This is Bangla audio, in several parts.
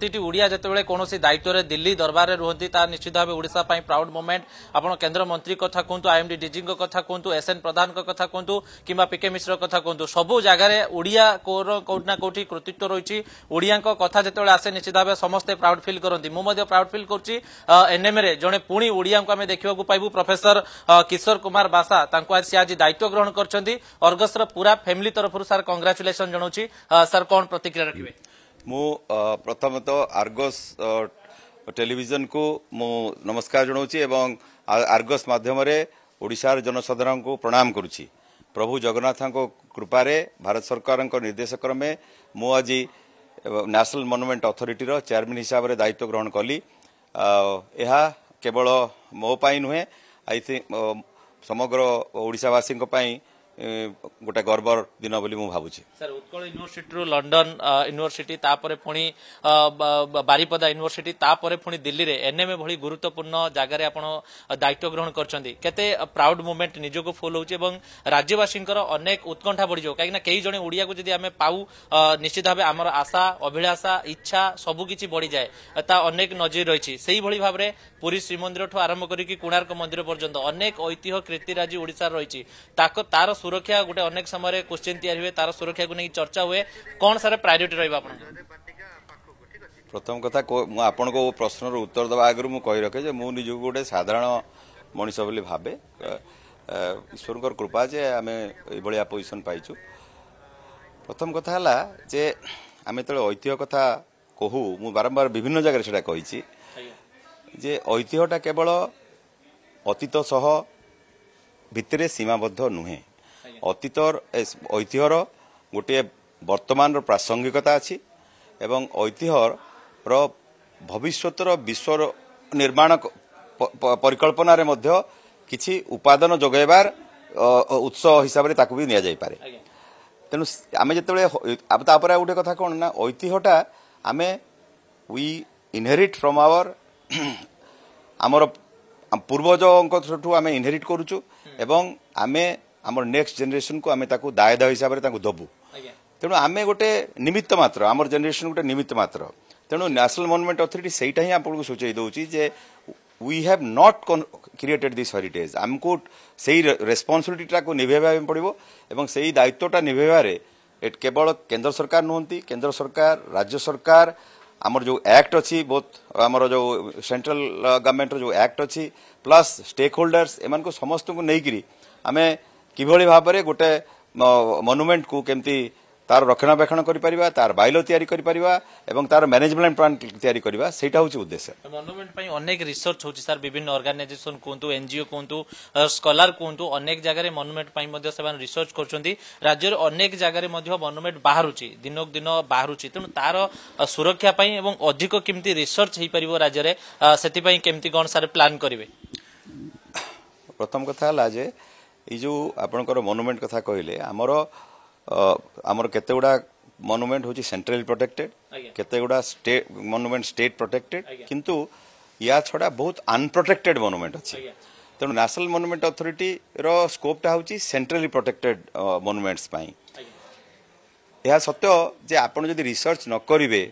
প্রতিটি ওড়িয়া যেতবে কোণী দায়িত্বরে দিল্লী দরবারে রুহতি তা নিশ্চিত ভাবে ওড়শা পাই প্রাউড মুভমেন্ট আপনার কেন্দ্রমন্ত্রী কথা কুহতু আইএমডি ডিজি কথা কুহতু এস এন প্রধান কথা কুহতু কিংবা পিকে মিশ্র কথা কুহতু সবু জায়গায় ওড়িয়া কোর কোটি না কোটি কৃতিত্ব রয়েছে ওড়িয়া কথা যেত আসে নিশ্চিত ভাবে সমস্তে প্রাউড ফিল করতে মু প্রাউড ফিল করছি এনএমএ জনে পুঁ ওড়িয়া আমি দেখা পাইবু প্রফেসর কিশোর কুমার বাসা তাঁকু সে আজ দায়িত্ব গ্রহণ করছেন অর্গসর পুরা ফ্যামিলি তরফ স্যার কংগ্রাচুলেসন জনাওছি স্যার কন প্রতিক্রিয়া রাখবে ମୁଁ ପ୍ରଥମତଃ ଆର୍ଗସ୍ ଟେଲିଭିଜନକୁ ମୁଁ ନମସ୍କାର ଜଣାଉଛି ଏବଂ ଆର୍ଗସ୍ ମାଧ୍ୟମରେ ଓଡ଼ିଶାର ଜନସାଧାରଣଙ୍କୁ ପ୍ରଣାମ କରୁଛି ପ୍ରଭୁ ଜଗନ୍ନାଥଙ୍କ କୃପାରେ ଭାରତ ସରକାରଙ୍କ ନିର୍ଦ୍ଦେଶ କ୍ରମେ ମୁଁ ଆଜି ନ୍ୟାସନାଲ୍ ମନୁମେଣ୍ଟ ଅଥରିଟିର ଚେୟାରମ୍ୟାନ୍ ହିସାବରେ ଦାୟିତ୍ୱ ଗ୍ରହଣ କଲି ଏହା କେବଳ ମୋ ପାଇଁ ନୁହେଁ ଆଇ ଥିଙ୍କ ସମଗ୍ର ଓଡ଼ିଶାବାସୀଙ୍କ ପାଇଁ ଗୋଟେ ଗର୍ବର ଦିନ ବୋଲି ମୁଁ ଭାବୁଛି ସାର୍ ଉତ୍କଳ ୟୁନିଭର୍ସିଟିରୁ ଲଣ୍ଡନ ୟୁନିଭର୍ସିଟି ତାପରେ ପୁଣି ବାରିପଦା ୟୁନିଭର୍ସିଟି ତାପରେ ପୁଣି ଦିଲ୍ଲୀରେ ଏନ୍ଏମ୍ଏ ଭଳି ଗୁରୁତ୍ୱପୂର୍ଣ୍ଣ ଜାଗାରେ ଆପଣ ଦାୟିତ୍ୱ ଗ୍ରହଣ କରିଛନ୍ତି କେତେ ପ୍ରାଉଡ୍ ମୁମେଣ୍ଟ ନିଜକୁ ଫୁଲ୍ ହେଉଛି ଏବଂ ରାଜ୍ୟବାସୀଙ୍କର ଅନେକ ଉତ୍କଣ୍ଠା ବଢ଼ିଯିବ କାହିଁକିନା କେହି ଜଣେ ଓଡ଼ିଆକୁ ଯଦି ଆମେ ପାଉ ନିଶ୍ଚିତ ଭାବେ ଆମର ଆଶା ଅଭିଳାଷା ଇଚ୍ଛା ସବୁକିଛି ବଢ଼ିଯାଏ ତା ଅନେକ ନଜିର ରହିଛି ସେହିଭଳି ଭାବରେ ପୁରୀ ଶ୍ରୀମନ୍ଦିରଠୁ ଆରମ୍ଭ କରିକି କୋଣାର୍କ ମନ୍ଦିର ପର୍ଯ୍ୟନ୍ତ ଅନେକ ଐତିହ୍ୟ କୀର୍ତ୍ତିରାଜି ଓଡ଼ିଶାର ରହିଛି ତାକୁ ତାର সুরক্ষা গোটে অনেক সময় কোশ্চেন তৈরি হুয়ে তার সুরক্ষাকে নিয়ে চর্চা হুয়ে কোণ সার প্রায়োরিটি রহব আপনার প্রথম কথা মু আপনার প্রশ্নর উত্তর দেওয়া আগে মু রখে যে মু নিজকে গোটে সাধারণ মনিষ বলে ভাবে ঈশ্বরঙ্কর কৃপা যে আমি এইভাবে পজিশন পাইছু প্রথম কথা হল যে আমি যেতবে ঐতিহ্য কথা কহু মু বারম্বার বিভিন্ন জায়গায় সেটা কইছি যে ঐতিহ্যটা কেবল অতীত সহ ভিতরে সীমাবদ্ধ নুহে ଅତୀତର ଐତିହ୍ୟର ଗୋଟିଏ ବର୍ତ୍ତମାନର ପ୍ରାସଙ୍ଗିକତା ଅଛି ଏବଂ ଐତିହ୍ୟର ଭବିଷ୍ୟତର ବିଶ୍ୱର ନିର୍ମାଣ ପରିକଳ୍ପନାରେ ମଧ୍ୟ କିଛି ଉପାଦାନ ଯୋଗାଇବାର ଉତ୍ସ ହିସାବରେ ତାକୁ ବି ନିଆଯାଇପାରେ ତେଣୁ ଆମେ ଯେତେବେଳେ ତାପରେ ଆଉ ଗୋଟେ କଥା କ'ଣ ନା ଐତିହ୍ୟଟା ଆମେ ୱି ଇନହେରିଟ୍ ଫ୍ରମ୍ ଆୱାର ଆମର ପୂର୍ବଜଙ୍କଠୁ ଆମେ ଇନହେରିଟ୍ କରୁଛୁ ଏବଂ ଆମେ আমার নেক্সট জেনেসনকু আমি তাকে দায়দ হিসাবে তাকে দেবু তেমন আমি গোটে নিমিত্ত মাত্র আমার জেনেসন গোটে নিমিত্ত মাত্র তেমন ন্যাশনাল মনুমেন্ট অথরিটি সেইটা হি আপনার সূচাই দেছি যে we have not created this heritage আমি সেই রেসপন্সিবিলিটিটা নিভাইবা পড়ব এবং সেই দায়িত্বটা নিভাইবার কেবল কেন্দ্র সরকার নুহতি কেন্দ্র সরকার রাজ্য সরকার আমার যে আক্ট অছি বোথ আমার যে সেন্ট্রাল গভর্নমেন্টর যে আক্ট অছি প্লাস স্টেক হোল্ডর্স এমানকু সমস্তଙ୍କୁ নেইকিরি আমি କିଭଳି ଭାବରେ ଗୋଟେ ମନୁମେଣ୍ଟକୁ କେମିତି ତାର ରକ୍ଷଣାବେକ୍ଷଣ କରିପାରିବା ତାର ବାଇଲୋ ତିଆରି କରିପାରିବା ଏବଂ ତାର ମ୍ୟାନେଜମେଣ୍ଟ ପ୍ଲାନ୍ ତିଆରି କରିବା ସେଇଟା ହେଉଛି ଉଦ୍ଦେଶ୍ୟ ମନୁମେଣ୍ଟ ପାଇଁ ଅନେକ ରିସର୍ଚ୍ଚ ହେଉଛି ସାର୍ ବିଭିନ୍ନ ଅର୍ଗାନାଇଜେସନ କୁହନ୍ତୁ ଏନ୍ଜିଓ କୁହନ୍ତୁ ସ୍କଲାର କୁହନ୍ତୁ ଅନେକ ଜାଗାରେ ମନୁମେଣ୍ଟ ପାଇଁ ମଧ୍ୟ ସେମାନେ ରିସର୍ଚ୍ଚ କରୁଛନ୍ତି ରାଜ୍ୟରେ ଅନେକ ଜାଗାରେ ମଧ୍ୟ ମନୁମେଣ୍ଟ ବାହାରୁଛି ଦିନକୁ ଦିନ ବାହାରୁଛି ତେଣୁ ତାର ସୁରକ୍ଷା ପାଇଁ ଏବଂ ଅଧିକ କେମିତି ରିସର୍ଚ୍ଚ ହେଇପାରିବ ରାଜ୍ୟରେ ସେଥିପାଇଁ କେମିତି କ'ଣ ସାର୍ ପ୍ଲାନ୍ କରିବେ ପ୍ରଥମ କଥା ହେଲା ଯେ ଏଇ ଯେଉଁ ଆପଣଙ୍କର ମନୁମେଣ୍ଟ କଥା କହିଲେ ଆମର ଆମର କେତେଗୁଡ଼ା ମନୁମେଣ୍ଟ ହେଉଛି ସେଣ୍ଟ୍ରାଲ ପ୍ରୋଟେକ୍ଟେଡ୍ କେତେଗୁଡ଼ା ମନୁମେଣ୍ଟ ଷ୍ଟେଟ୍ ପ୍ରୋଟେକ୍ଟେଡ୍ କିନ୍ତୁ ୟା ଛଡ଼ା ବହୁତ ଅନପ୍ରୋଟେକ୍ଟେଡ୍ ମନୁମେଣ୍ଟ ଅଛି ତେଣୁ ନ୍ୟାସନାଲ୍ ମନୁମେଣ୍ଟ ଅଥରିଟିର ସ୍କୋପ୍ଟା ହେଉଛି ସେଣ୍ଟ୍ରାଲି ପ୍ରୋଟେକ୍ଟେଡ୍ ମନୁମେଣ୍ଟସ୍ ପାଇଁ ଏହା ସତ୍ୟ ଯେ ଆପଣ ଯଦି ରିସର୍ଚ୍ଚ ନ କରିବେ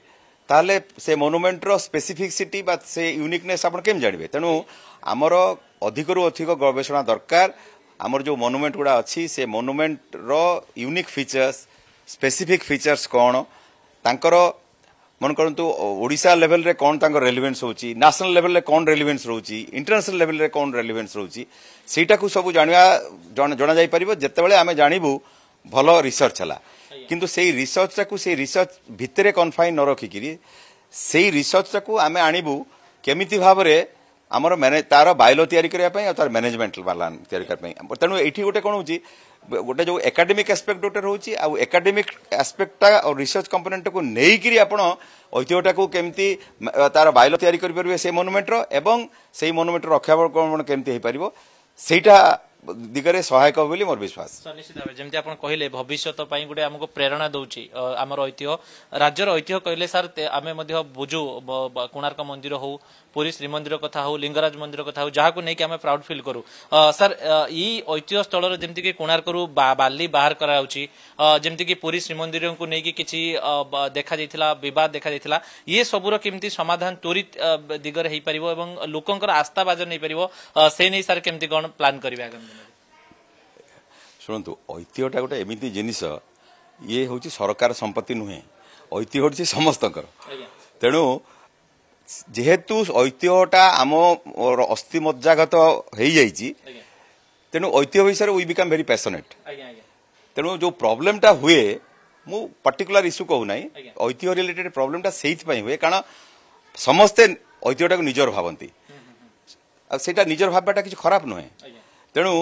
ତାହେଲେ ସେ ମନୁମେଣ୍ଟର ସ୍ପେସିଫିସିଟି ବା ସେ ୟୁନିକନେସ୍ ଆପଣ କେମିତି ଜାଣିବେ ତେଣୁ ଆମର ଅଧିକରୁ ଅଧିକ ଗବେଷଣା ଦରକାର ଆମର ଯେଉଁ ମନୁମେଣ୍ଟ ଗୁଡ଼ା ଅଛି ସେ ମନୁମେଣ୍ଟର ୟୁନିକ୍ ଫିଚର୍ସ ସ୍ପେସିଫିକ୍ ଫିଚର୍ସ କ'ଣ ତାଙ୍କର ମନେ କରନ୍ତୁ ଓଡ଼ିଶା ଲେଭେଲରେ କ'ଣ ତାଙ୍କର ରେଲିଭେନ୍ସ ହେଉଛି ନ୍ୟାସନାଲ ଲେଭେଲରେ କ'ଣ ରେଲିଭେନ୍ସ ରହୁଛି ଇଣ୍ଟରନ୍ୟାସନାଲ ଲେଭେଲରେ କ'ଣ ରେଲିଭେନ୍ସ ରହୁଛି ସେଇଟାକୁ ସବୁ ଜାଣିବା ଜଣାଯାଇପାରିବ ଯେତେବେଳେ ଆମେ ଜାଣିବୁ ଭଲ ରିସର୍ଚ୍ଚ ହେଲା କିନ୍ତୁ ସେଇ ରିସର୍ଚ୍ଚଟାକୁ ସେଇ ରିସର୍ଚ୍ଚ ଭିତରେ କନ୍ଫାଇନ୍ ନ ରଖିକିରି ସେଇ ରିସର୍ଚ୍ଚଟାକୁ ଆମେ ଆଣିବୁ କେମିତି ଭାବରେ ଆମର ମ୍ୟାନେଜ ତାର ବାୟୋଲୋ ତିଆରି କରିବା ପାଇଁ ଆଉ ତାର ମ୍ୟାନେଜମେଣ୍ଟ ପ୍ଲାନ୍ ତିଆରି କରିବା ପାଇଁ ତେଣୁ ଏଇଠି ଗୋଟେ କ'ଣ ହେଉଛି ଗୋଟେ ଯେଉଁ ଏକାଡେମିକ୍ ଆସ୍ପେକ୍ଟ ଗୋଟେ ରହୁଛି ଆଉ ଏକାଡେମିକ୍ ଆସ୍ପେକ୍ଟଟା ଆଉ ରିସର୍ଚ୍ଚ କମ୍ପୋନେଣ୍ଟକୁ ନେଇକିରି ଆପଣ ଐତିହ୍ୟଟାକୁ କେମିତି ତାର ବାୟୋଲୋ ତିଆରି କରିପାରିବେ ସେଇ ମନୁମେଣ୍ଟର ଏବଂ ସେଇ ମନୁମେଣ୍ଟର ରକ୍ଷାବକ୍ଷଣ କେମିତି ହେଇପାରିବ ସେଇଟା दिगरे सहायक बोली मोर विश्वास निश्चित भाव जमी कहले भविष्य गोटे प्रेरणा दौर आम ऐतिह राज्य ऐतिह कह सर आम बुझू कोणार्क मंदिर हौ पुरी श्रीमंदिर कथ हौ लिंगराज मंदिर कथ हौ जहाँ आम प्राउड फिल करू सर यही स्थल जमी कोणार्क बाहर करमती पुरी श्रीमंदिर को लेकिन किसी देखा बद देखाई ये सबूर कमी समाधान त्वरित दिगरे हो पार लोकर आस्था बाजन हो पार से नहीं सर कमी कौन प्लां करेंगे ଶୁଣନ୍ତୁ ଐତିହ୍ୟଟା ଗୋଟେ ଏମିତି ଜିନିଷ ଇଏ ହେଉଛି ସରକାର ସମ୍ପତ୍ତି ନୁହେଁ ଐତିହ୍ୟ ହେଉଛି ସମସ୍ତଙ୍କର ତେଣୁ ଯେହେତୁ ଐତିହ୍ୟଟା ଆମ ଅସ୍ଥି ମଜାଗତ ହେଇଯାଇଛି ତେଣୁ ଐତିହ୍ୟ ବିଷୟରେ ୱି ବିକମ୍ ଭେରି ପ୍ୟାସନେଟ୍ ତେଣୁ ଯେଉଁ ପ୍ରୋବ୍ଲେମ୍ଟା ହୁଏ ମୁଁ ପର୍ଟିକୁଲାର ଇସ୍ୟୁ କହୁନାହିଁ ଐତିହ୍ୟ ରିଲେଟେଡ୍ ପ୍ରୋବ୍ଲେମ୍ଟା ସେଇଥିପାଇଁ ହୁଏ କାରଣ ସମସ୍ତେ ଐତିହ୍ୟଟାକୁ ନିଜର ଭାବନ୍ତି ଆଉ ସେଇଟା ନିଜର ଭାବିବାଟା କିଛି ଖରାପ ନୁହେଁ ତେଣୁ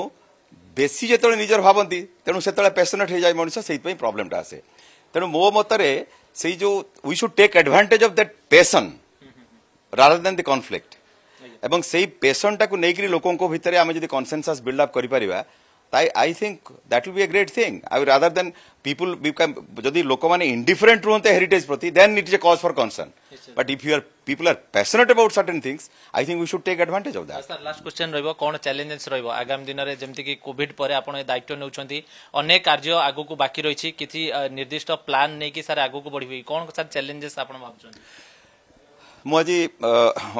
ବେଶୀ ଯେତେବେଳେ ନିଜର ଭାବନ୍ତି ତେଣୁ ସେତେବେଳେ ପେସନେଟ୍ ହେଇଯାଏ ମଣିଷ ସେଇଥିପାଇଁ ପ୍ରୋବ୍ଲେମଟା ଆସେ ତେଣୁ ମୋ ମତରେ ସେଇ ଯେଉଁ we should take advantage of that passion rather than the conflict ଏବଂ ସେଇ ପେସନ୍ଟାକୁ ନେଇକରି ଲୋକଙ୍କ ଭିତରେ ଆମେ ଯଦି କନସେନ୍ସସ୍ ବିଲ୍ଡଅପ୍ କରିପାରିବା I, I think that will be a great thing. I would rather than people become যদি ଲୋକମାନେ indifferent ରୁହନ୍ତେ heritage ପ୍ରତି then it is a cause for concern. Yes, but if you are people are passionate about certain things I think we should take advantage of that. Sir last question ରହିବ କ'ଣ challenges ରହିବ ଆଗାମୀ ଦିନରେ ଯେମିତି କି କୋଭିଡ ପରେ ଆପଣ ଏ ଦାୟିତ୍ୱ ନେଉଛନ୍ତି ଅନେକ କାର୍ଯ୍ୟ ଆଗକୁ ବାକି ରହିଛି କିଛି ନିର୍ଦ୍ଦିଷ୍ଟ ପ୍ଲାନ ନେଇକି ସାର୍ ଆଗକୁ ବଢ଼ିବେ କ'ଣ ସାର୍ challenges ଆପଣ ଭାବୁଛନ୍ତି? ମୁଁ ଆଜି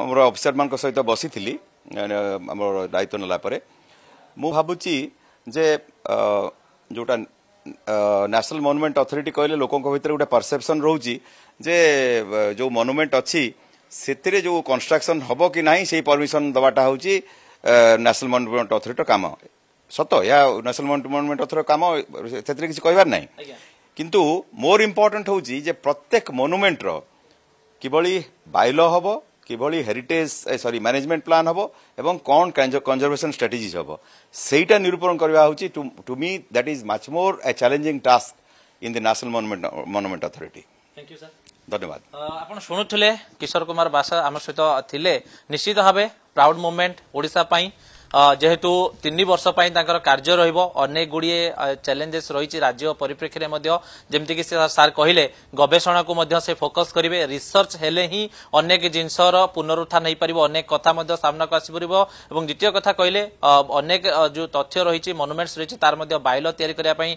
ଆମର ଅଫିସରମାନଙ୍କ ସହିତ ବସିଥିଲି ଆମର ଦାୟିତ୍ୱ ନେଲା ପରେ ମୁଁ ଭାବୁଛି ଯେ ଯେଉଁଟା ନ୍ୟାସନାଲ୍ ମନୁମେଣ୍ଟ ଅଥରିଟି କହିଲେ ଲୋକଙ୍କ ଭିତରେ ଗୋଟେ ପରସେପ୍ସନ୍ ରହୁଛି ଯେ ଯେଉଁ ମନୁମେଣ୍ଟ ଅଛି ସେଥିରେ ଯେଉଁ କନଷ୍ଟ୍ରକ୍ସନ୍ ହେବ କି ନାହିଁ ସେଇ ପରମିସନ୍ ଦେବାଟା ହେଉଛି ନ୍ୟାସନାଲ୍ ମନୁମେଣ୍ଟ ଅଥରିଟିର କାମ ସତ ଏହା ନ୍ୟାସନାଲ୍ ମନୁମେଣ୍ଟ ଅଥରିଟିର କାମ ସେଥିରେ କିଛି କହିବାର ନାହିଁ କିନ୍ତୁ ମୋର ଇମ୍ପୋର୍ଟାଣ୍ଟ ହେଉଛି ଯେ ପ୍ରତ୍ୟେକ ମନୁମେଣ୍ଟର କିଭଳି ବାଇଲ ହେବ কিভাবে হেরিটেজ সরি ম্যানেজমেন্ট প্লান হব এবং কণ কনজরভেশন স্ট্রাটেজিজ হব সেইটা নিরূপণ করা হচ্ছে to me that is much more a challenging task in the national monument authority ধন্যবাদ আপনার শুনুলে কিশোর কুমার বাসা আমার সহ নিশ্চিত ভাবে প্রাউড মুভমেন্ট ওড়শা ଯେହେତୁ ତିନି ବର୍ଷ ପାଇଁ ତାଙ୍କର କାର୍ଯ୍ୟ ରହିବ ଅନେକ ଗୁଡ଼ିଏ ଚ୍ୟାଲେଞ୍ଜେସ୍ ରହିଛି ରାଜ୍ୟ ପରିପ୍ରେକ୍ଷୀରେ ମଧ୍ୟ ଯେମିତିକି ସାର୍ କହିଲେ ଗବେଷଣାକୁ ମଧ୍ୟ ସେ ଫୋକସ୍ କରିବେ ରିସର୍ଚ୍ଚ ହେଲେ ହିଁ ଅନେକ ଜିନିଷର ପୁନରୁତ୍ଥାନ ହୋଇପାରିବ ଅନେକ କଥା ମଧ୍ୟ ସାମ୍ନାକୁ ଆସିପାରିବ ଏବଂ ଦ୍ୱିତୀୟ କଥା କହିଲେ ଅନେକ ଯେଉଁ ତଥ୍ୟ ରହିଛି ମନୁମେଣ୍ଟସ୍ ରହିଛି ତାର ମଧ୍ୟ ବାଇଲ ତିଆରି କରିବା ପାଇଁ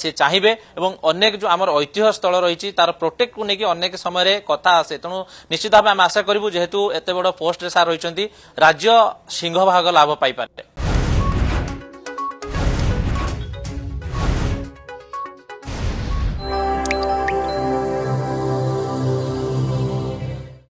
ସେ ଚାହିଁବେ ଏବଂ ଅନେକ ଯେଉଁ ଆମର ଐତିହ୍ୟ ସ୍ଥଳ ରହିଛି ତାର ପ୍ରୋଟେକ୍ଟକୁ ନେଇକି ଅନେକ ସମୟରେ କଥା ଆସେ ତେଣୁ ନିଶ୍ଚିତ ଭାବେ ଆମେ ଆଶା କରିବୁ ଯେହେତୁ ଏତେ ବଡ଼ ପୋଷ୍ଟରେ ସାର୍ ରହିଛନ୍ତି ରାଜ୍ୟ ସିଂହଭାଗ ଲାଭ पाई है